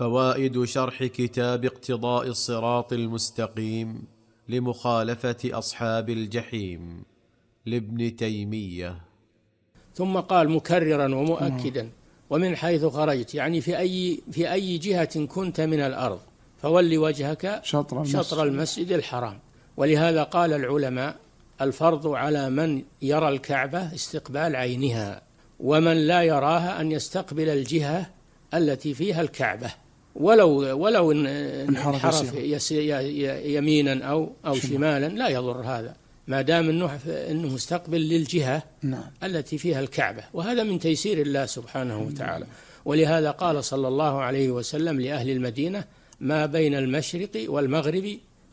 فوائد شرح كتاب اقتضاء الصراط المستقيم لمخالفه اصحاب الجحيم لابن تيميه ثم قال مكررا ومؤكدا ومن حيث خرجت يعني في اي في اي جهه كنت من الارض فول وجهك شطر المسجد, شطر المسجد الحرام ولهذا قال العلماء الفرض على من يرى الكعبه استقبال عينها ومن لا يراها ان يستقبل الجهه التي فيها الكعبه ولو ولو انحرف يمينا او او شمالا لا يضر هذا ما دام انه انه مستقبل للجهه نعم. التي فيها الكعبه وهذا من تيسير الله سبحانه وتعالى ولهذا قال صلى الله عليه وسلم لاهل المدينه ما بين المشرق والمغرب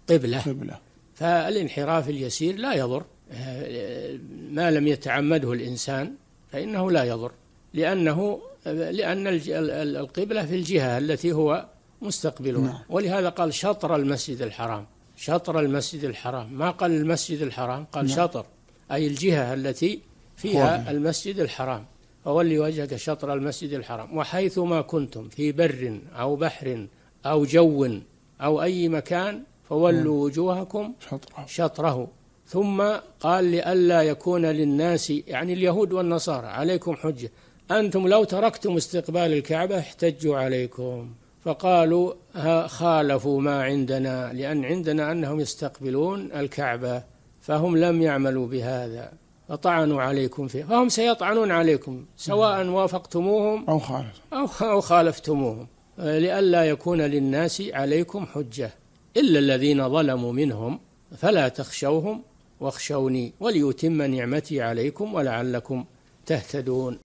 قبله, قبلة. فالانحراف اليسير لا يضر آه، ما لم يتعمده الانسان فانه لا يضر لانه لأن القبلة في الجهة التي هو مستقبلها نعم. ولهذا قال شطر المسجد الحرام شطر المسجد الحرام ما قال المسجد الحرام قال نعم. شطر أي الجهة التي فيها هو. المسجد الحرام فولي وجهك شطر المسجد الحرام وحيثما كنتم في بر أو بحر أو جو أو أي مكان فولوا نعم. وجوهكم شطره, شطره. ثم قال لئلا يكون للناس يعني اليهود والنصارى عليكم حجة أنتم لو تركتم استقبال الكعبة احتجوا عليكم فقالوا خالفوا ما عندنا لأن عندنا أنهم يستقبلون الكعبة فهم لم يعملوا بهذا فطعنوا عليكم فيه فهم سيطعنون عليكم سواء نعم. وافقتموهم أو خالف أو خالفتموهم لئلا يكون للناس عليكم حجة إلا الذين ظلموا منهم فلا تخشوهم واخشوني وليتم نعمتي عليكم ولعلكم تهتدون